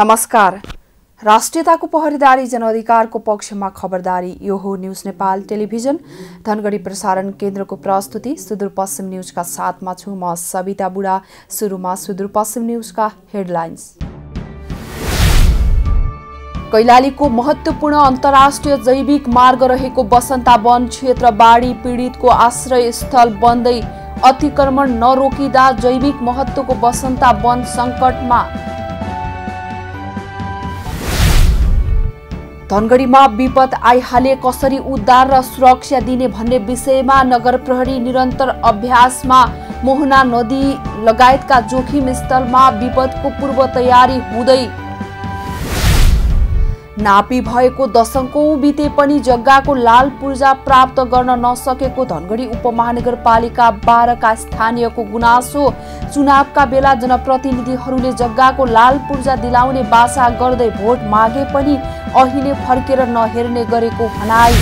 नमस्कार राष्ट्रियताको पहरेदारी जनअधिकारको पक्षमा खबरदारी यो हो न्युज नेपाल टेलिभिजन धनगढी प्रसारण केन्द्रको प्रस्तुति सुदूरपश्चिम न्युजका साथमा छु म सविता बुढा सुरुमा सुदूरपश्चिम न्युजका हेडलाइन्स कैलालीको महत्त्वपूर्ण अन्तर्राष्ट्रिय जैविक मार्ग रहेको बसन्ता वन क्षेत्र बाढी पीडितको आश्रय स्थल बन्दै अतिक्रमण नरोकिँदा जैविक महत्त्वको बसन्ता वन सङ्कटमा धनगढीमा विपद आइहाले कसरी उद्धार र सुरक्षा दिने भन्ने विषयमा नगर प्रहरी निरन्तर अभ्यासमा मोहना नदी लगायतका जोखिम स्थलमा विपदको पूर्व तयारी हुँदै नापी भएको दशकौँ बिते पनि जग्गाको लाल पूर्जा प्राप्त गर्न नसकेको धनगढी उपमहानगरपालिका बाह्रका स्थानीयको गुनासो चुनावका बेला जनप्रतिनिधिहरूले जग्गाको लाल पूर्जा दिलाउने बासा गर्दै भोट मागे पनि अहिले फर्केर नहेर्ने गरेको भनाई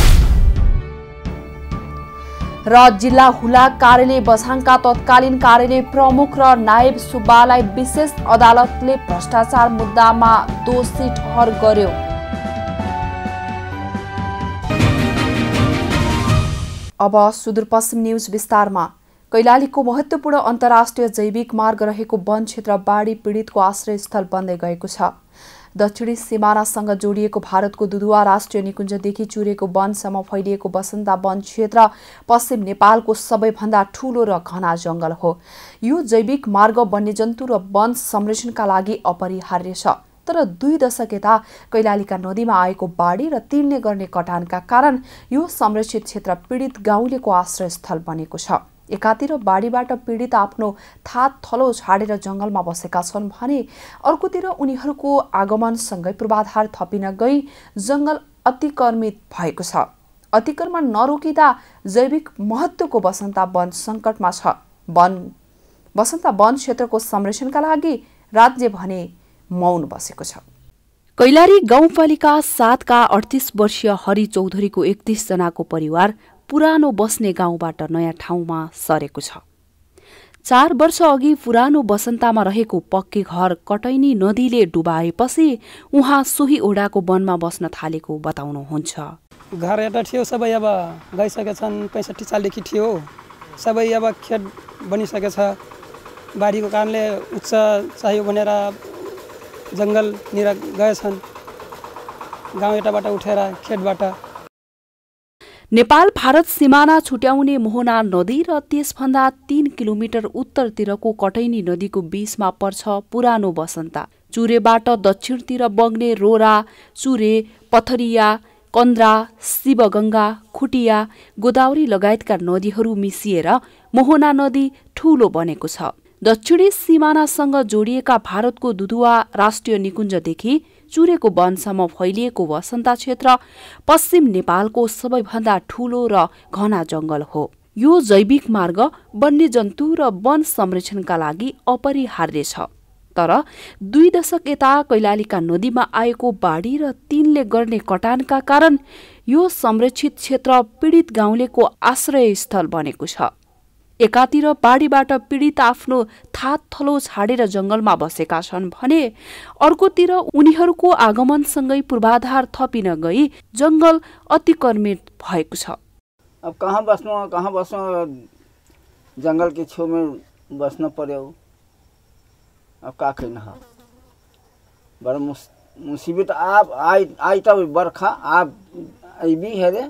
र जिल्ला हुला कार्यालय बझाङका तत्कालीन कार्यालय प्रमुख र नायब सुब्बालाई विशेष अदालतले भ्रष्टाचार मुद्दामा दोषी ठहर गर्यो अब सुदूरपश्चिम न्युज विस्तारमा कैलालीको महत्त्वपूर्ण अन्तर्राष्ट्रिय जैविक मार्ग रहेको वन क्षेत्र बाढी पीडितको आश्रयस्थल बन्दै गएको छ दक्षिणी सिमानासँग जोडिएको भारतको दुधुवा राष्ट्रिय निकुञ्जदेखि चुरेको वनसम्म फैलिएको बसन्ता वन क्षेत्र पश्चिम नेपालको सबैभन्दा ठूलो र घना जङ्गल हो यो जैविक मार्ग वन्यजन्तु र वन संरक्षणका लागि अपरिहार्य छ तर दुई दशक यता कैलालीका नदीमा आएको बाढी र तिर्ने गर्ने कटानका कारण यो संरक्षित क्षेत्र पीडित गाउँलेको आश्रयस्थल बनेको छ एकातिर बाढीबाट पीडित आफ्नो थात थलो छाडेर जङ्गलमा बसेका छन् भने अर्कोतिर उनीहरूको आगमनसँगै पूर्वाधार थपिन गई जङ्गल अतिक्रमित भएको छ अतिक्रमण नरोकिँदा जैविक महत्त्वको बसन्ता वन सङ्कटमा छ वन वसन्त वन क्षेत्रको संरक्षणका लागि राज्य भने मौन बसेको छ कैलाली गाउँपालिका सातका अडतिस वर्षीय हरि चौधरीको एकतिसजनाको परिवार पुरानो बस्ने गाउँबाट नयाँ ठाउँमा सरेको छ चार अघि पुरानो बसन्तामा रहेको पक्की घर कटैनी नदीले डुबाएपछि उहाँ सोही ओडाको वनमा बस्न थालेको बताउनुहुन्छ घर एउटा थियो सबै अब छन् पैँसठी सालदेखि थियो सबै अब खेत बनिसकेछ बारीको कारणले उच्च चाहियो भनेर जङ्गलनिर गएछन् गाउँ एटाबाट उठेर खेतबाट नेपाल भारत सिमाना छुट्याउने मोहना नदी र त्यसभन्दा तीन किलोमिटर उत्तरतिरको कटैनी नदीको बीचमा पर्छ पुरानो बसन्ता चुरेबाट दक्षिणतिर बग्ने रोरा चुरे पथरिया कन्द्रा शिवगङ्गा खुटिया गोदावरी लगायतका नदीहरू मिसिएर मोहना नदी ठूलो बनेको छ दक्षिणी सिमानासँग जोडिएका भारतको दुधुवा राष्ट्रिय निकुञ्जदेखि चुरेको वनसम्म फैलिएको वसन्ता क्षेत्र पश्चिम नेपालको सबैभन्दा ठूलो र घना जङ्गल हो यो जैविक मार्ग वन्यजन्तु र वन संरक्षणका लागि अपरिहार्य छ तर दुई दशक यता कैलालीका नदीमा आएको बाढी र तिनले गर्ने कटानका कारण यो संरक्षित क्षेत्र पीडित गाउँलेको आश्रयस्थल बनेको छ एकातिर बाढीबाट पीडित आफ्नो थात थलो छाडेर जङ्गलमा बसेका छन् भने अर्कोतिर उनीहरूको आगमनसँगै पूर्वाधार थपिन गई जङ्गल अतिक्रमित भएको छ अब कहाँ बस्नु कहाँ बस्नु जङ्गलकै छेउमा बस्न पर्यो अब का कहना है बड़ा मुसीबत आइ आइ आई तब बरखा आप आई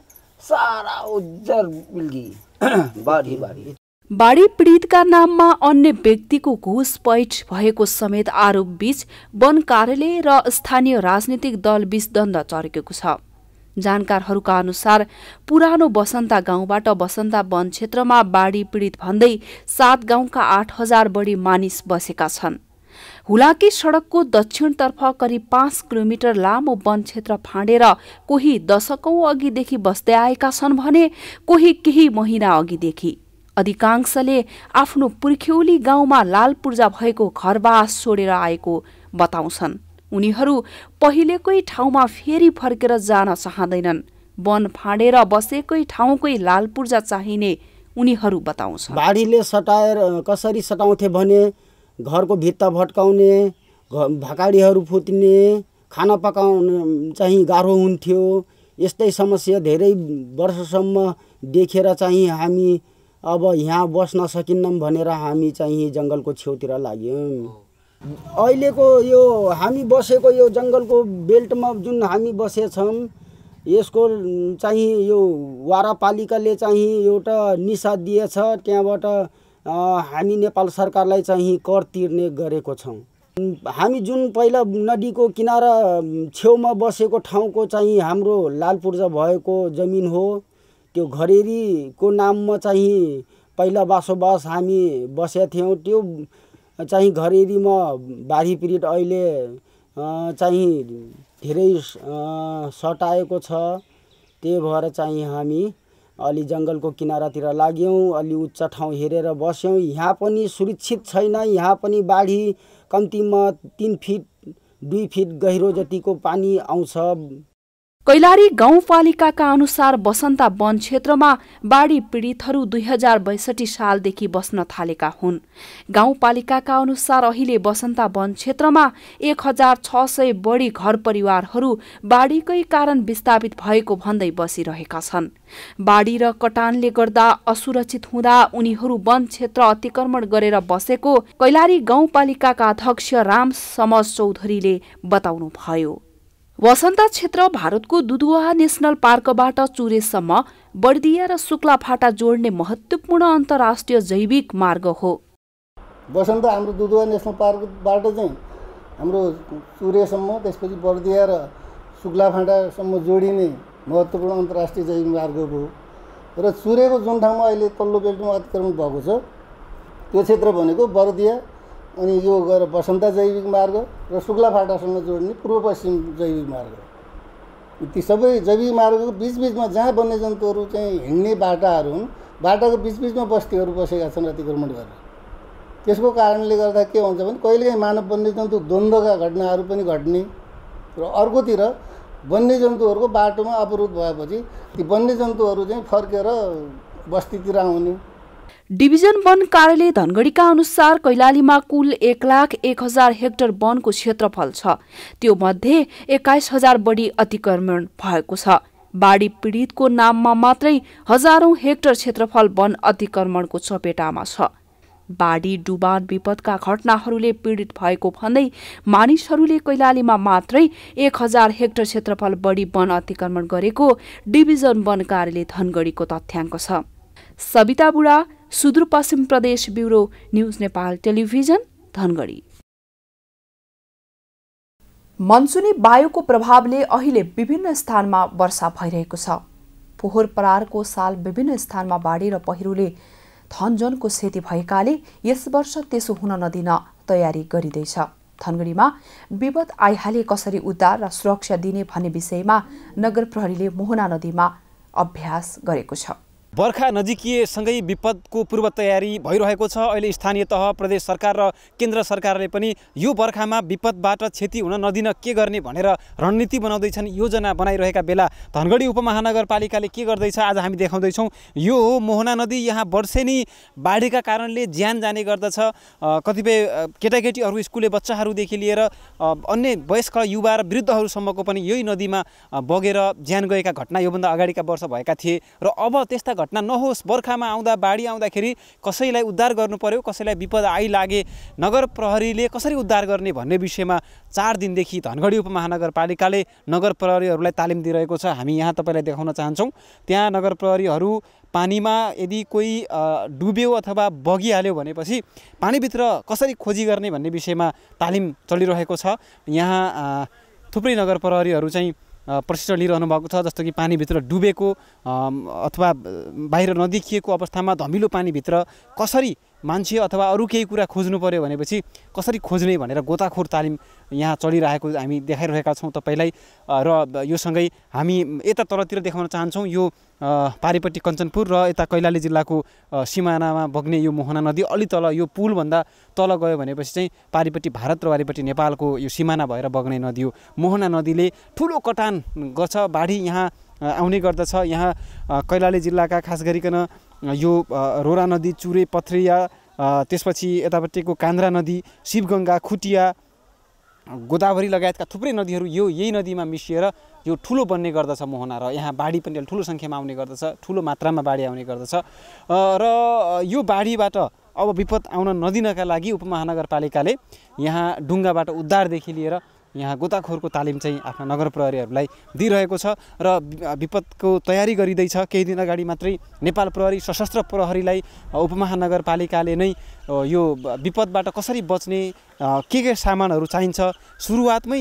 सारा उज्जर बिल्गी बाढ़ी बाढ़ी बाढी पीडितका नाममा अन्य व्यक्तिको घुसपैठ भएको समेत आरोपबीच वन कार्यालय र स्थानीय राजनीतिक दलबीच द्वन्द चर्केको छ जानकारहरूका अनुसार पुरानो बसन्ता गाउँबाट बसन्ता वन क्षेत्रमा बाढी पीडित भन्दै सात गाउँका आठ हजार बढी मानिस बसेका छन् हुलाकी सडकको दक्षिणतर्फ करिब पाँच किलोमिटर लामो वन क्षेत्र फाँडेर कोही दशकौँ अघिदेखि बस्दै आएका छन् भने कोही केही महिना अघिदेखि अधिकांशले आफ्नो पुर्ख्यौली गाउँमा लाल पूर्जा भएको घरवास छोडेर आएको बताउँछन् उनीहरू पहिलेकै ठाउँमा फेरि फर्केर जान चाहँदैनन् वन फाँडेर बसेकै ठाउँकै लाल पूर्जा चाहिने उनीहरू बताउँछन् बाढीले सटाएर कसरी सटाउँथे भने घरको भित्ता भट्काउने भकाडीहरू फुत्ने खाना पकाउन चाहिँ गाह्रो हुन्थ्यो यस्तै समस्या धेरै वर्षसम्म देखेर चाहिँ हामी अब यहाँ बस्न सकिन्नौँ भनेर हामी चाहिँ जङ्गलको छेउतिर लाग्यौँ अहिलेको यो हामी बसेको यो जङ्गलको बेल्टमा जुन हामी बसेछौँ यसको चाहिँ यो वारापालिकाले चाहिँ एउटा निसा दिएछ त्यहाँबाट हामी नेपाल सरकारलाई चाहिँ कर तिर्ने गरेको छौँ हामी जुन पहिला नदीको किनारा छेउमा बसेको ठाउँको चाहिँ हाम्रो लाल भएको जमिन हो त्यो घरेरीको नाममा चाहिँ पहिला बसोबास हामी बसेका थियौँ त्यो चाहिँ घरेरीमा बाढी पीडित अहिले चाहिँ धेरै सटाएको छ त्यही भएर चाहिँ हामी अलि जङ्गलको किनारातिर लाग्यौँ अलि उच्च ठाउँ हेरेर बस्यौँ यहाँ पनि सुरक्षित छैन यहाँ पनि बाढी कम्तीमा तिन फिट दुई फिट गहिरो जतिको पानी आउँछ कैलाली गाउँपालिकाका अनुसार बसन्ता वन क्षेत्रमा बाढी पीडितहरू दुई हजार बैसठी सालदेखि बस्न थालेका हुन् गाउँपालिकाका अनुसार अहिले बसन्ता वन क्षेत्रमा एक हजार छ सय बढी घर परिवारहरू बाढीकै कारण विस्थापित भएको भन्दै बसिरहेका छन् बाढी र कटानले गर्दा असुरक्षित हुँदा उनीहरू वन क्षेत्र अतिक्रमण गरेर बसेको कैलाली गाउँपालिकाका अध्यक्ष राम समज चौधरीले बताउनुभयो वसन्त क्षेत्र भारतको दुधुवा नेसनल पार्कबाट चुरेसम्म बर्दिया र शुक्लाफाटा जोड्ने महत्त्वपूर्ण अन्तर्राष्ट्रिय जैविक मार्ग हो वसन्त हाम्रो दुधुवा नेसनल पार्कबाट चाहिँ हाम्रो चुरेसम्म त्यसपछि बर्दिया र फाँटासम्म जोडिने महत्त्वपूर्ण अन्तर्राष्ट्रिय जैविक मार्ग हो र चुरेको जुन ठाउँमा अहिले तल्लो बेल्टमा अतिक्रमण भएको छ त्यो क्षेत्र भनेको बर्दिया अनि यो गएर बसन्त जैविक मार्ग र शुक्ला फाटासँग जोड्ने पूर्व पश्चिम जैविक मार्ग ती सबै जैविक मार्गको बिचबिचमा जहाँ वन्यजन्तुहरू चाहिँ हिँड्ने बाटाहरू हुन् बाटाको बिचबिचमा बस्तीहरू बसेका छन् अतिक्रमण गरेर त्यसको कारणले गर्दा के हुन्छ भने कहिलेकाहीँ मानव वन्यजन्तु द्वन्द्वका घटनाहरू पनि घट्ने र अर्कोतिर वन्यजन्तुहरूको बाटोमा अवरोध भएपछि ती वन्यजन्तुहरू चाहिँ फर्केर बस्तीतिर आउने डिभिजन वन कार्यालय धनगढीका अनुसार कैलालीमा कुल एक लाख एक हजार हेक्टर वनको क्षेत्रफल छ त्यो मध्ये एक्काइस हजार बढी अतिक्रमण भएको छ बाढी पीडितको नाममा मात्रै हजारौं हेक्टर क्षेत्रफल वन अतिक्रमणको चपेटामा छ बाढी डुबान विपदका घटनाहरूले पीडित भएको भन्दै मानिसहरूले कैलालीमा मात्रै एक हजार हेक्टर क्षेत्रफल बढी वन अतिक्रमण गरेको डिभिजन वन कार्यालय धनगढीको तथ्याङ्क छ Savita Budha Sudurpashchim Pradesh bureau news Nepal television Dhangadhi मनसुनी वायुको प्रभावले अहिले विभिन्न स्थानमा वर्षा भइरहेको छ फोहोर परारको साल विभिन्न स्थानमा बाढी र पहिरोले थनजनको क्षति भएकाले यस वर्ष त्यसो हुन नदिन तयारी गरिँदैछ धनगढीमा विपद आइहाले कसरी उद्धार र सुरक्षा दिने भन्ने विषयमा नगर प्रहरीले मोहना नदीमा अभ्यास गरेको छ बर्खा नजिकिएसँगै विपदको पूर्व तयारी भइरहेको छ अहिले स्थानीय तह प्रदेश सरकार र केन्द्र सरकारले पनि यो बर्खामा विपदबाट क्षति हुन नदिन के गर्ने भनेर रणनीति बनाउँदैछन् योजना बनाइरहेका बेला धनगढी उपमहानगरपालिकाले के गर्दैछ आज हामी देखाउँदैछौँ यो हो मोहना नदी यहाँ वर्षेनी बाढीका कारणले ज्यान जाने गर्दछ कतिपय केटाकेटीहरू स्कुले बच्चाहरूदेखि लिएर अन्य वयस्क युवा र वृद्धहरूसम्मको पनि यही नदीमा बगेर ज्यान गएका घटना योभन्दा अगाडिका वर्ष भएका थिए र अब त्यस्ता घटना नहोस् बर्खामा आउँदा बाढी आउँदाखेरि कसैलाई उद्धार गर्नु पर्यो कसैलाई विपद आइलागे नगर प्रहरीले कसरी उद्धार गर्ने भन्ने विषयमा चार दिनदेखि धनगढी उपमहानगरपालिकाले नगर प्रहरीहरूलाई तालिम दिइरहेको छ हामी यहाँ तपाईँलाई देखाउन चाहन्छौँ त्यहाँ नगर प्रहरीहरू पानीमा यदि कोही डुब्यो अथवा बगिहाल्यो भनेपछि पानीभित्र कसरी खोजी गर्ने भन्ने विषयमा तालिम चलिरहेको छ यहाँ थुप्रै नगर प्रहरीहरू चाहिँ प्रशिक्षण लिइरहनु भएको छ जस्तो कि पानीभित्र डुबेको अथवा बाहिर नदेखिएको अवस्थामा धमिलो पानीभित्र कसरी मान्छे अथवा अरू केही कुरा खोज्नु पऱ्यो भनेपछि कसरी खोज्ने भनेर गोताखोर तालिम यहाँ चलिरहेको हामी देखाइरहेका छौँ तपाईँलाई र योसँगै हामी यता तलतिर देखाउन चाहन्छौँ यो पारिपट्टि कञ्चनपुर र यता कैलाली जिल्लाको सिमानामा बग्ने यो मोहना नदी अलि तल यो पुलभन्दा तल गयो भनेपछि चाहिँ पारिपट्टि भारत र वारिपट्टि नेपालको यो सिमाना भएर बग्ने नदी हो मोहना नदीले ठुलो कटान गर्छ बाढी यहाँ आउने गर्दछ यहाँ कैलाली जिल्लाका खास गरिकन यो रोरा नदी चुरे पथ्रिया त्यसपछि यतापट्टिको कान्द्रा नदी शिवगङ्गा खुटिया गोदावरी लगायतका थुप्रै नदीहरू यो यही नदीमा मिसिएर यो ठुलो बन्ने गर्दछ मोहना र यहाँ बाढी पनि ठुलो सङ्ख्यामा आउने गर्दछ ठुलो मात्रामा बाढी आउने गर्दछ र यो बाढीबाट अब विपद आउन नदिनका लागि उपमहानगरपालिकाले यहाँ डुङ्गाबाट उद्धारदेखि लिएर यहाँ गोताखोरको तालिम चाहिँ आफ्ना नगर प्रहरीहरूलाई दिइरहेको छ र विपदको तयारी गरिँदैछ केही दिन अगाडि मात्रै नेपाल प्रहरी सशस्त्र प्रहरीलाई उपमहानगरपालिकाले नै यो विपदबाट कसरी बच्ने के के सामानहरू चाहिन्छ सुरुवातमै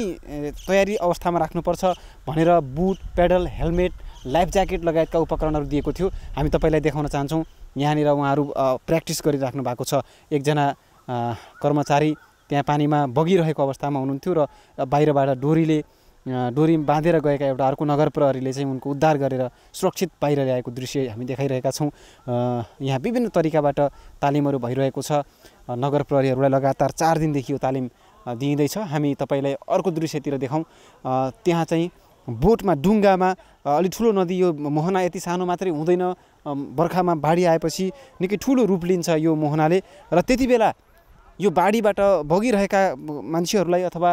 तयारी अवस्थामा राख्नुपर्छ भनेर boot paddle helmet life jacket लगायतका उपकरणहरू दिएको थियो हामी तपाईँलाई देखाउन चाहन्छौँ यहाँनिर उहाँहरू प्र्याक्टिस गरिराख्नु भएको छ एकजना कर्मचारी त्यहाँ पानीमा बगिरहेको अवस्थामा हुनुहुन्थ्यो र बाहिरबाट डोरीले डोरी बाँधेर गएका एउटा अर्को नगर प्रहरीले चाहिँ उनको उद्धार गरेर सुरक्षित बाहिर ल्याएको दृश्य हामी देखाइरहेका छौँ यहाँ विभिन्न तरिकाबाट तालिमहरू भइरहेको छ नगर प्रहरीहरूलाई लगातार चार दिनदेखि यो तालिम दिइँदैछ हामी तपाईँलाई अर्को दृश्यतिर देखाउँ त्यहाँ चाहिँ बोटमा डुङ्गामा अलि ठुलो नदी यो मोहना यति सानो मात्रै हुँदैन बर्खामा बाढी आएपछि निकै ठुलो रूप लिन्छ यो मोहनाले र त्यति बेला यो बाढीबाट बगिरहेका मान्छेहरूलाई अथवा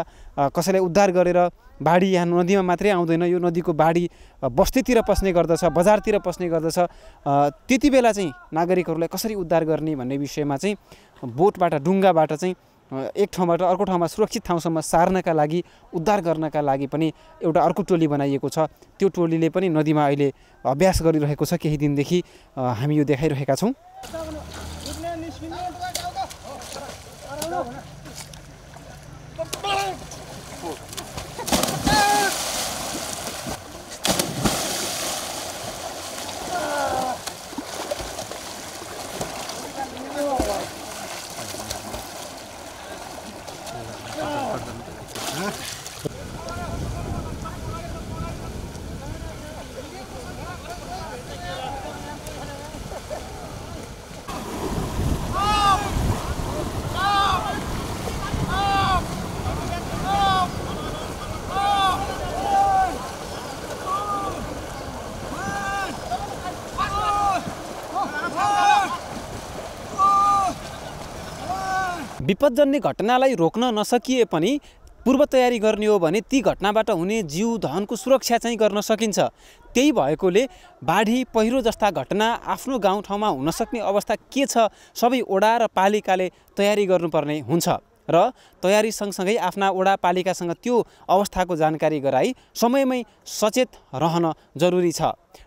कसैलाई उद्धार गरेर बाढी यहाँ नदीमा मात्रै आउँदैन यो नदीको बाढी बस्तीतिर पस्ने गर्दछ बजारतिर पस्ने गर्दछ त्यति बेला चाहिँ नागरिकहरूलाई कसरी उद्धार गर्ने भन्ने विषयमा चाहिँ बोटबाट डुङ्गाबाट चाहिँ एक ठाउँबाट अर्को ठाउँमा सुरक्षित ठाउँसम्म सार्नका लागि उद्धार गर्नका लागि पनि एउटा अर्को टोली बनाइएको छ त्यो टोलीले पनि नदीमा अहिले अभ्यास गरिरहेको छ केही दिनदेखि हामी यो देखाइरहेका छौँ विपदजन्य घटनालाई रोक्न नसकिए पनि पूर्व तयारी गर्ने हो भने ती घटनाबाट हुने जीव धनको सुरक्षा चाहिँ गर्न सकिन्छ त्यही भएकोले बाढी पहिरो जस्ता घटना आफ्नो गाउँठाउँमा हुनसक्ने अवस्था के छ सबै ओडा र पालिकाले तयारी गर्नुपर्ने हुन्छ र तयारी सँगसँगै आफ्ना वडापालिकासँग त्यो अवस्थाको जानकारी गराई समयमै सचेत रहन जरुरी छ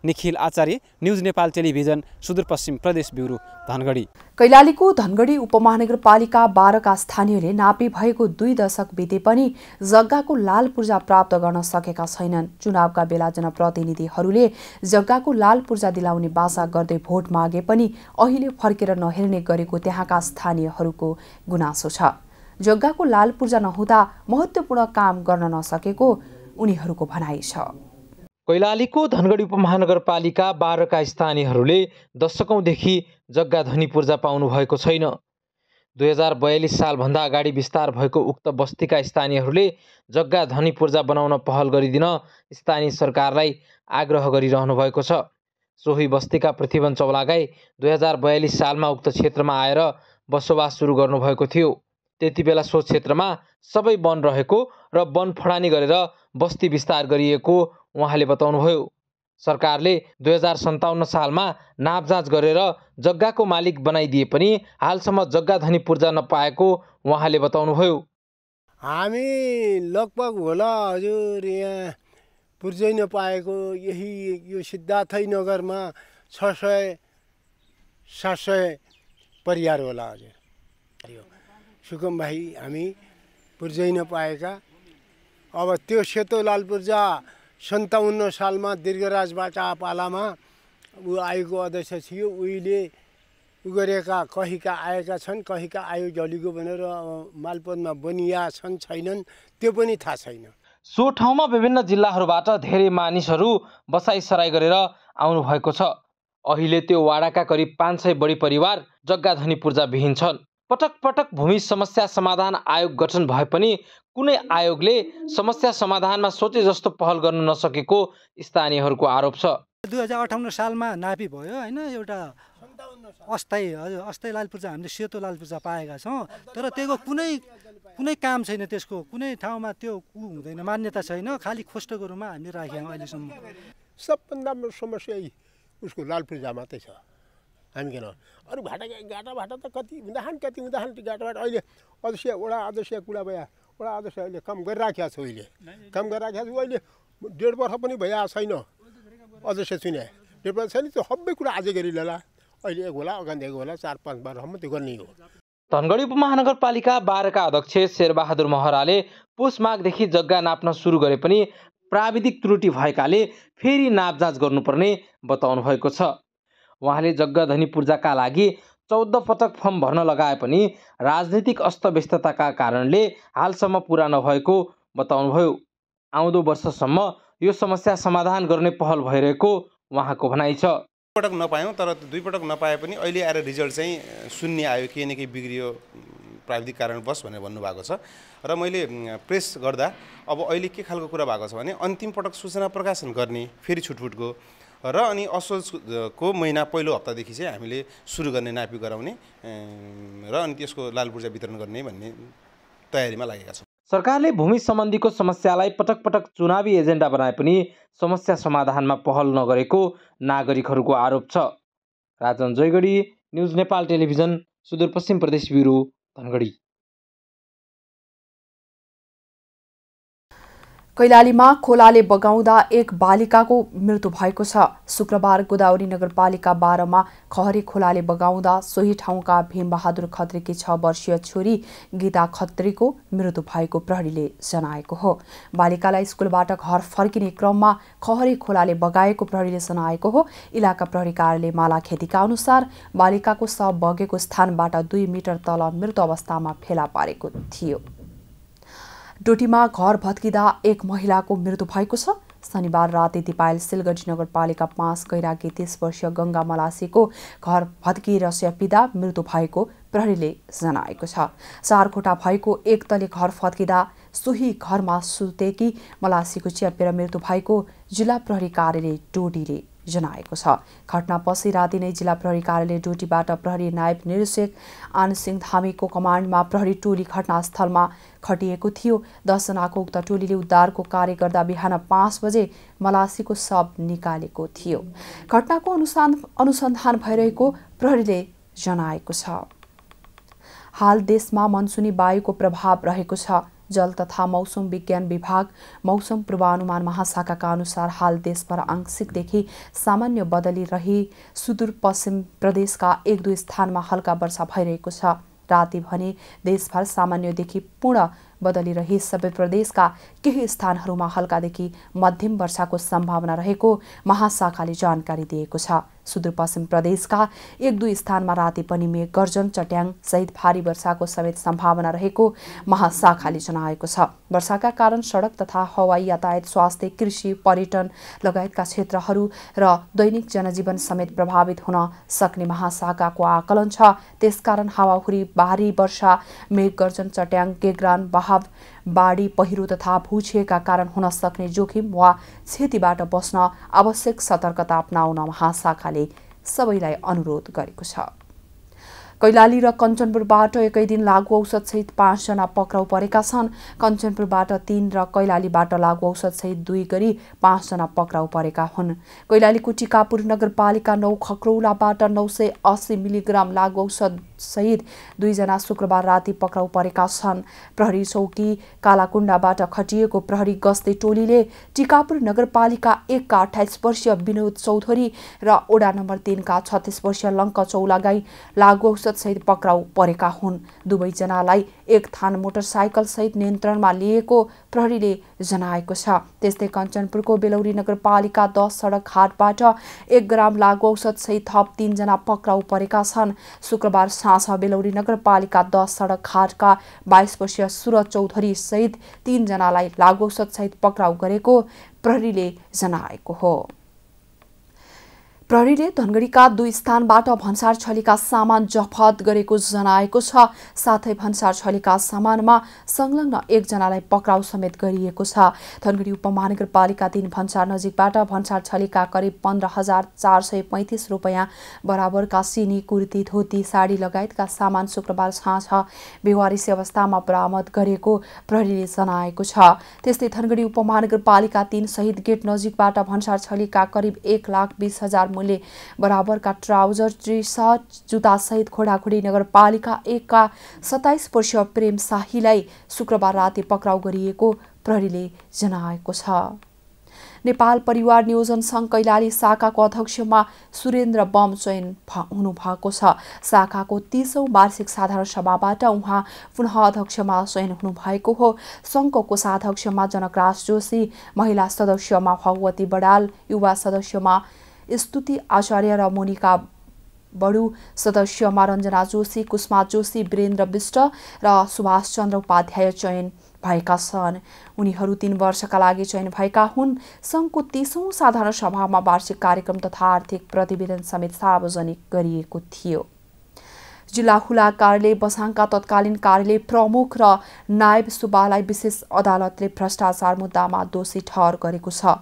Nikhil Acharya news Nepal television Sudurpashchim Pradesh bureau Dhangadhi कैलालीको धनगढी उपमहानगरपालिका बाह्रका स्थानीयले नापी भएको दुई दशक बिते पनि जग्गाको लाल पूर्जा प्राप्त गर्न सकेका छैनन् चुनावका बेला जनप्रतिनिधिहरूले जग्गाको लाल पूर्जा दिलाउने बासा गर्दै भोट मागे पनि अहिले फर्केर नहेर्ने गरेको त्यहाँका स्थानीयहरूको गुनासो छ जग्गाको लाल पूर्जा नहुँदा महत्त्वपूर्ण काम गर्न नसकेको उनीहरूको भनाइ छ कैलालीको धनगढी उपमहानगरपालिका बाह्रका स्थानीयहरूले दशकौँदेखि जग्गा धनी पूर्जा पाउनु भएको छैन दुई हजार बयालिस सालभन्दा अगाडि विस्तार भएको उक्त बस्तीका स्थानीयहरूले जग्गा धनी पूर्जा बनाउन पहल गरिदिन स्थानीय सरकारलाई आग्रह गरिरहनु भएको छ सोही बस्तीका पृथ्वीवन चौलागाई दुई हजार बयालिस सालमा उक्त क्षेत्रमा आएर बसोबास सुरु गर्नुभएको थियो त्यति बेला सो क्षेत्रमा सबै वन रहेको र वन फडानी गरेर बस्ती विस्तार गरिएको उहाँले बताउनुभयो सरकारले दुई हजार सन्ताउन्न सालमा नापजाँच गरेर जग्गाको मालिक बनाइदिए पनि हालसम्म जग्गा धनी पूर्जा नपाएको उहाँले बताउनुभयो हामी लगभग होला हजुर यहाँ पूर्जै नपाएको यही यो सिद्धार्थै नगरमा छ सय सात सय परिवार होला हजुर भाइ हामी पुर्जै नपाएका अब त्यो सेतो लाल पूर्जा सन्ताउन्न सालमा दीर्घराजबाट पालामा ऊ आयोगको अध्यक्ष थियो उहिले उ गरेका कहीका आएका छन् कहीका आयो जलिगो भनेर मालपोतमा बनिया छन् छैनन् त्यो पनि थाहा छैन सो ठाउँमा विभिन्न जिल्लाहरूबाट धेरै मानिसहरू बसाइसराई गरेर आउनुभएको छ अहिले त्यो वाडाका करिब पाँच सय बढी परिवार जग्गाधनी विहीन छन् पटक पटक भूमि समस्या समाधान आयोग गठन भए पनि कुनै आयोगले समस्या समाधानमा सोचे जस्तो पहल गर्न नसकेको स्थानीयहरूको आरोप छ दुई हजार अठाउन्न सालमा नापी भयो होइन एउटा अस्थायी हजुर अस्थायी लाल पूर्जा हामीले सेतो लाल पूर्जा पाएका छौँ तर त्यसको कुनै कुनै काम छैन त्यसको कुनै ठाउँमा त्यो ऊ हुँदैन मान्यता छैन खालि खोस्टको रूपमा हामीले राख्यौँ अहिलेसम्म सबभन्दा समस्या उसको लाल पूजा मात्रै छ हामी खेल अरू घाटा घाटा भाटा त कति हुँदाखेरि कति हुँदाखेरि त्यो घाटाबाट अहिले अध्यक्ष वडा अध्यक्ष कुरा भयो वडा अध्यक्ष अहिले काम गरिराखेको छु अहिले काम गरिराखेको छु अहिले डेढ वर्ष पनि भइरहेको छैन अध्यक्ष छुइनँ डेढ वर्ष छैन त्यो सबै कुरा आज गरिलेला अहिले एक होला अगाडि एक होला चार पाँच वर्षसम्म त्यो गर्ने हो धनगढी उपमहानगरपालिका बाह्रका अध्यक्ष शेरबहादुर महराले पोष माघदेखि जग्गा नाप्न सुरु गरे पनि प्राविधिक त्रुटि भएकाले फेरि नापजाँच गर्नुपर्ने बताउनु भएको छ उहाँले जग्गाधनी पूर्जाका लागि चौध पटक फर्म भर्न लगाए पनि राजनीतिक अस्तव्यस्तताका कारणले हालसम्म पुरा नभएको बताउनुभयो आउँदो वर्षसम्म यो समस्या समाधान गर्ने पहल भइरहेको उहाँको भनाइ छ पटक नपायौँ तर दुईपटक नपाए पनि अहिले आएर रिजल्ट चाहिँ शून्य आयो केही न केही बिग्रियो प्राविधिक कारणवश भनेर भन्नुभएको छ र मैले प्रेस गर्दा अब अहिले के खालको कुरा भएको छ भने अन्तिम पटक सूचना प्रकाशन गर्ने फेरि छुटफुटको र अनि असोजको महिना पहिलो हप्तादेखि चाहिँ हामीले सुरु गर्ने नापी गराउने र अनि त्यसको लाल पूर्जा वितरण गर्ने भन्ने तयारीमा लागेका छौँ सरकारले भूमि सम्बन्धीको समस्यालाई पटक पटक चुनावी एजेन्डा बनाए पनि समस्या समाधानमा पहल नगरेको नागरिकहरूको आरोप छ Rajan Jaygadhi news Nepal television Sudurpashchim Pradesh bureau Dhangadhi कैलालीमा खोलाले बगाउँदा एक बालिकाको मृत्यु भएको छ शुक्रबार गोदावरी नगरपालिका बाह्रमा खहरे खोलाले बगाउँदा सोही ठाउँका भीमबहादुर खत्रीकी छ वर्षीय छोरी गीता खत्रीको मृत्यु भएको प्रहरीले जनाएको हो बालिकालाई स्कुलबाट घर फर्किने क्रममा खहरे खोलाले बगाएको प्रहरीले जनाएको हो इलाका प्रहरी कार्यालय माला खेतीका अनुसार बालिकाको शव बगेको स्थानबाट दुई मिटर तल मृत अवस्थामा फेला पारेको थियो डोटीमा घर भत्किँदा एक महिलाको मृत्यु भएको छ शनिबार राति दिपायल सिलगढी नगरपालिका पाँच गैराकी तीस वर्षीय गङ्गा मलासीको घर भत्किएर स्यापिँदा मृत्यु भएको प्रहरीले जनाएको छ चारखोटा भएको एक तले घर फत्किँदा सोही घरमा सुतेकी मलासीको च्यापेर मृत्यु भएको जिल्ला प्रहरी कार्यालय टोडीले जनाएको छ घटनापछि राति नै जिल्ला प्रहरी कार्यालय डोटीबाट प्रहरी नायब निरीक्षक आनसिंह धामीको कमान्डमा प्रहरी टोली घटनास्थलमा खटिएको थियो दसजनाको उक्त टोलीले उद्धारको कार्य गर्दा बिहान पाँच बजे मलासीको शव निकालेको थियो घटनाको अनुसन्धान भइरहेको प्रहरीले जनाएको छ हाल देशमा मनसुनी वायुको प्रभाव रहेको छ जल तथा मौसम विज्ञान विभाग मौसम पूर्वानुमान महाशाखाका अनुसार हाल देशभर आंशिकदेखि सामान्य बदली रही सुदूरपश्चिम प्रदेशका एक दुई स्थानमा हल्का वर्षा भइरहेको छ राति भने देशभर सामान्यदेखि पूर्ण बदली रही सबै प्रदेशका केही स्थानहरूमा हल्कादेखि मध्यम वर्षाको सम्भावना रहेको महाशाखाले जानकारी दिएको छ सुदूरपश्चिम प्रदेशका एक दुई स्थानमा राति पनि मेघ गर्जन चट्याङ सहित भारी वर्षाको समेत सम्भावना रहेको महाशाखाले जनाएको छ वर्षाका कारण सडक तथा हवाई यातायात स्वास्थ्य कृषि पर्यटन लगायतका क्षेत्रहरू र दैनिक जनजीवन समेत प्रभावित हुन सक्ने महाशाखाको आकलन छ त्यसकारण हावाहुरी भारी वर्षा मेघ गर्जन चट्याङ गेग्रान बहाव बाढी पहिरो तथा भूक्षयका कारण हुन सक्ने जोखिम वा क्षतिबाट बस्न आवश्यक सतर्कता अप्नाउन महाशाखाले सबैलाई अनुरोध गरेको छ कैलाली र कञ्चनपुरबाट एकै दिन लागु औषधसहित पाँचजना पक्राउ परेका छन् कञ्चनपुरबाट तीन र कैलालीबाट लागु औषधसहित दुई गरी पाँचजना पक्राउ परेका हुन् कैलालीको टिकापुर नगरपालिका नौ खक्रौलाबाट नौ सय अस्सी मिलिग्राम लागु औषध सहित दुईजना शुक्रबार राति पक्राउ परेका छन् प्रहरी चौकी कालाकुण्डाबाट खटिएको प्रहरी गस्ते टोलीले टिकापुर नगरपालिका एकका अठाइस वर्षीय विनोद चौधरी र ओडा नम्बर तिनका छत्तिस वर्षीय लङ्क चौलागाई लागु औषधसहित पक्राउ परेका हुन् दुवैजनालाई एक थान मोटरसाइकलसहित नियन्त्रणमा लिएको प्रहरीले जनाएको छ त्यस्तै कञ्चनपुरको बेलौरी नगरपालिका दस सडक हाटबाट एक ग्राम लागु औषधसहित थप तिनजना पक्राउ परेका छन् शुक्रबार साँझ बेलौरी नगरपालिका दस सडक हाटका बाइस वर्षीय सुरज चौधरी सहित तिनजनालाई लागु औषधसहित पक्राउ गरेको प्रहरीले जनाएको हो प्रहरीले धनगढीका दुई स्थानबाट भन्सार छलीका सामान जफत गरेको जनाएको छ साथै भन्सार छलीका सामानमा संलग्न एकजनालाई पक्राउ समेत गरिएको छ धनगढी उपमहानगरपालिका दिन भन्सार नजिकबाट भन्सार छलीका करिब पन्ध्र हजार चार सय पैँतिस रुपियाँ बराबरका सिनी कुर्ती धोती साडी लगायतका सामान शुक्रबार साँझ बेवारिसी अवस्थामा बरामद गरेको प्रहरीले जनाएको छ त्यस्तै धनगढी उपमहानगरपालिका तीन शहीद गेट नजिकबाट भन्सार छलीका करिब एक लाख बिस हजार ले बराबरका ट्राउजर ट्री सर्ट सहित खोडाखोडी नगरपालिका एकका सत्ताइस वर्षीय प्रेम शाहीलाई शुक्रबार राति पक्राउ गरिएको प्रहरीले जनाएको छ नेपाल परिवार नियोजन सङ्घ कैलाली शाखाको अध्यक्षमा सुरेन्द्र बम चयन हुनुभएको छ शाखाको तिसौँ वार्षिक साधारण सभाबाट उहाँ पुनः अध्यक्षमा चयन हुनुभएको हो सङ्घको कोषाध्यक्षमा जनकराज जोशी महिला सदस्यमा भगवती बडाल युवा सदस्यमा स्तुति आचार्य र मोनिका बडु सदस्यमा रञ्जना जोशी कुष्मा जोशी वीरेन्द्र विष्ट र सुभाष चन्द्र उपाध्याय चयन भएका छन् उनीहरू तीन वर्षका लागि चयन भएका हुन् सङ्घको तिसौँ साधारण सभामा वार्षिक कार्यक्रम तथा आर्थिक प्रतिवेदन समेत सार्वजनिक गरिएको थियो जिल्ला खुला कार्यालय बसाङका तत्कालीन कार्यालय प्रमुख र नायब सुब्बालाई विशेष अदालतले भ्रष्टाचार मुद्दामा दोषी ठहर गरेको छ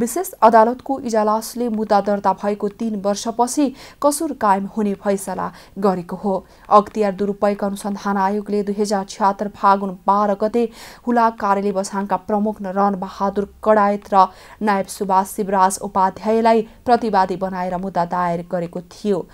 विशेष अदालतको इजलासले मुद्दा दर्ता भएको तीन वर्षपछि कसुर कायम हुने फैसला गरेको हो अख्तियार दुरूपयोग अनुसन्धान आयोगले दुई हजार छ्यात्तर फागुन बाह्र गते हुला कार्यालय बसाङका प्रमुख बहादुर कडायत र नायब सुभाष शिवराज उपाध्यायलाई प्रतिवादी बनाएर मुद्दा दायर गरेको थियो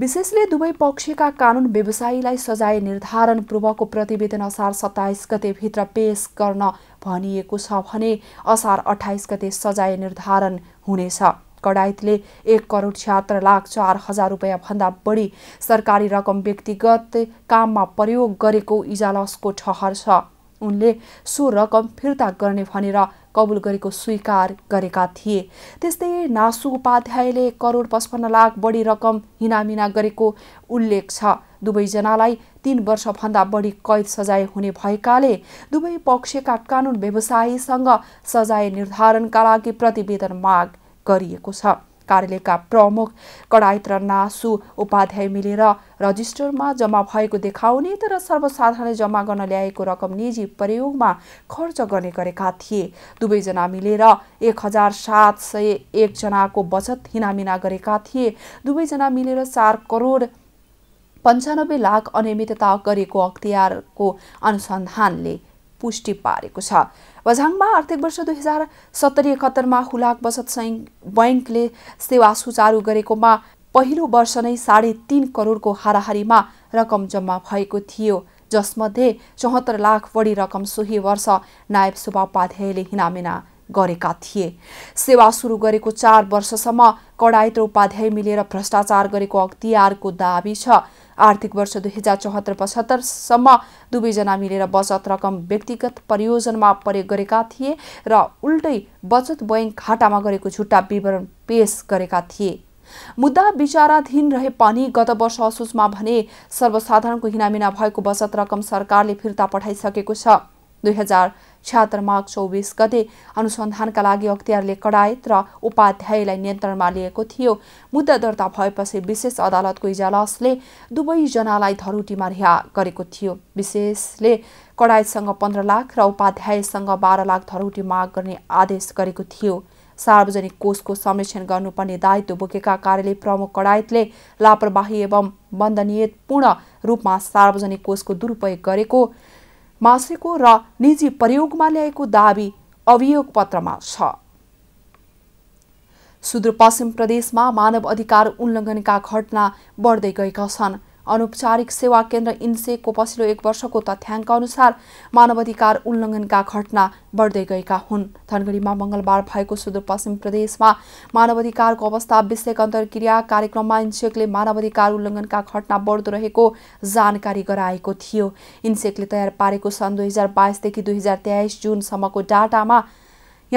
विशेषले दुवै पक्षका कानुन व्यवसायीलाई सजाय निर्धारण पूर्वको प्रतिवेदन असार सत्ताइस गतेभित्र पेश गर्न भनिएको छ भने असार अठाइस गते सजाय निर्धारण हुनेछ कडायतले एक करोड छ्यात्तर लाख चार हजार रुपियाँभन्दा बढी सरकारी रकम व्यक्तिगत काममा प्रयोग गरेको इजालसको ठहर छ उनले सो रकम फिर्ता गर्ने भनेर कबुल गरेको स्वीकार गरेका थिए त्यस्तै नासु उपाध्यायले करोड पचपन्न लाख बढी रकम हिनामिना गरेको उल्लेख छ दुवैजनालाई तीन वर्षभन्दा बढी कैद सजाय हुने भएकाले दुवै पक्षका कानुन व्यवसायीसँग सजाय निर्धारणका लागि प्रतिवेदन माग गरिएको छ कार्यालयका प्रमुख कडायत र नासु उपाध्याय मिलेर रजिस्टरमा जम्मा भएको देखाउने तर सर्वसाधारणले जम्मा गर्न ल्याएको रकम निजी प्रयोगमा खर्च गर्ने गरेका थिए दुवैजना मिलेर एक हजार सात सय एकजनाको बचत हिनामिना गरेका थिए दुवैजना मिलेर चार करोड पन्चानब्बे लाख अनियमितता गरेको अख्तियारको अनुसन्धानले पुष्टि पारेको छ बझाङमा आर्थिक वर्ष दुई हजार सत्तरी एकहत्तरमा हुलाक बचत बैङ्कले सेवा सुचारू गरेकोमा पहिलो वर्ष नै साढे तिन करोडको हाराहारीमा रकम जम्मा भएको थियो जसमध्ये चौहत्तर लाख बढी रकम सोही वर्ष नायब सुभापाध्यायले हिनामिना गरेका थिए सेवा सुरु गरेको चार वर्षसम्म कडायत उपाध्याय मिलेर भ्रष्टाचार गरेको अख्तियारको दावी छ आर्थिक वर्ष दुई हजार चौहत्तर पचहत्तरसम्म दुवैजना मिलेर बचत रकम व्यक्तिगत परियोजनामा प्रयोग गरेका थिए र उल्टै बचत बैङ्क घाटामा गरेको झुट्टा विवरण पेश गरेका थिए मुद्दा विचाराधीन रहे पनि गत वर्ष असोजमा भने सर्वसाधारणको हिनामिना भएको बचत रकम सरकारले फिर्ता पठाइसकेको छ दुई हजार छ्यात्तर माघ चौबिस गते अनुसन्धानका लागि अख्तियारले कडायत र उपाध्यायलाई नियन्त्रणमा लिएको थियो मुद्दा दर्ता भएपछि विशेष अदालतको इजलासले दुवैजनालाई धरुटीमा रिहा गरेको थियो विशेषले कडायतसँग पन्ध्र लाख र उपाध्यायसँग बाह्र लाख धरुटी माग गर्ने आदेश गरेको थियो सार्वजनिक कोषको संरक्षण गर्नुपर्ने दायित्व बोकेका कार्यालय प्रमुख कडायतले लापरवाही एवं वन्दनीयपूर्ण रूपमा सार्वजनिक कोषको दुरुपयोग गरेको मासेको र निजी प्रयोगमा ल्याएको दावी अभियोग पत्रमा छ सुदूरपश्चिम प्रदेशमा मानव अधिकार उल्लङ्घनका घटना बढ्दै गएका छन् अनौपचारिक सेवा केन्द्र इन्सेकको पछिल्लो एक वर्षको तथ्याङ्क अनुसार मानवाधिकार उल्लङ्घनका घटना बढ्दै गएका हुन् धनगढीमा मङ्गलबार भएको सुदूरपश्चिम प्रदेशमा मानवाधिकारको अवस्था विषयक अन्तर्क्रिया कार्यक्रममा इन्सेकले मानवाधिकार उल्लङ्घनका घटना बढ्दो रहेको जानकारी गराएको थियो इन्सेकले तयार पारेको सन् दुई हजार बाइसदेखि दुई हजार तेइस जुनसम्मको डाटामा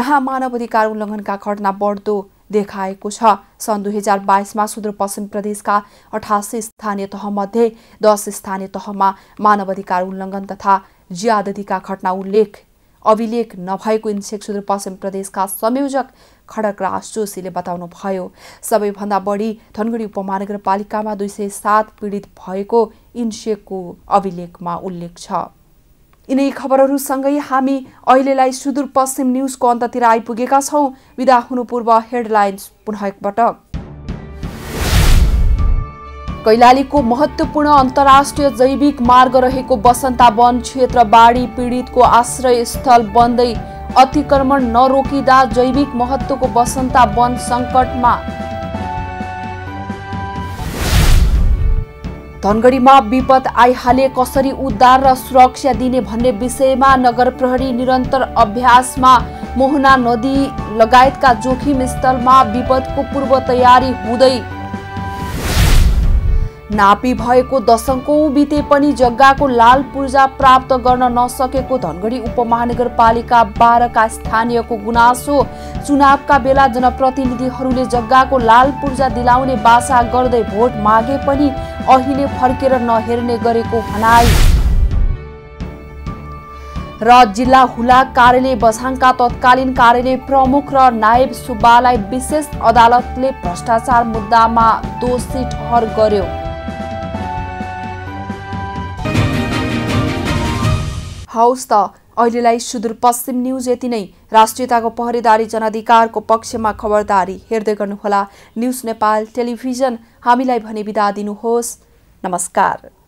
यहाँ मानवाधिकार उल्लङ्घनका घटना बढ्दो देखाएको छ सन् दुई हजार बाइसमा सुदूरपश्चिम प्रदेशका अठासी स्थानीय तहमध्ये दस स्थानीय तहमा मानवाधिकार उल्लङ्घन तथा ज्यादतीका घटना उल्लेख अभिलेख नभएको इन्सेक सुदूरपश्चिम प्रदेशका संयोजक खडक राज जोशीले बताउनुभयो सबैभन्दा बढी धनगढी उपमहानगरपालिकामा दुई सय सात पीडित भएको इन्सेकको अभिलेखमा उल्लेख छ यिनै खबरहरूसँगै हामी अहिलेलाई सुदूरपश्चिम न्युजको अन्ततिर आइपुगेका छौँ विदा हुनु हेडलाइन्स पुनः एकपटक कैलालीको महत्त्वपूर्ण अन्तर्राष्ट्रिय जैविक मार्ग रहेको बसन्ता वन क्षेत्र बाढी पीडितको आश्रय स्थल बन्दै अतिक्रमण नरोकिँदा जैविक महत्त्वको बसन्ता वन सङ्कटमा धनगढीमा विपद आइहाले कसरी उद्धार र सुरक्षा दिने भन्ने विषयमा नगर प्रहरी निरन्तर अभ्यासमा मोहना नदी लगायतका जोखिम स्थलमा विपदको पूर्व तयारी हुँदै नापी भएको दशकौँ बिते पनि जग्गाको लाल पूर्जा प्राप्त गर्न नसकेको धनगढी उपमहानगरपालिका बाह्रका स्थानीयको गुनासो चुनावका बेला जनप्रतिनिधिहरूले जग्गाको लाल पूर्जा दिलाउने बासा गर्दै भोट मागे पनि अहिले फर्केर नहेर्ने गरेको भनाई र जिल्ला हुला कार्यालय बझाङका तत्कालीन कार्यालय प्रमुख र नायब सुब्बालाई विशेष अदालतले भ्रष्टाचार मुद्दामा दोषी ठहर गर्यो हौस् त अहिलेलाई सुदूरपश्चिम न्युज यति नै राष्ट्रियताको पहरेदारी जनाधिकारको पक्षमा खबरदारी हेर्दै गर्नुहोला न्युज नेपाल टेलिभिजन हामीलाई भने बिदा दिनुहोस् नमस्कार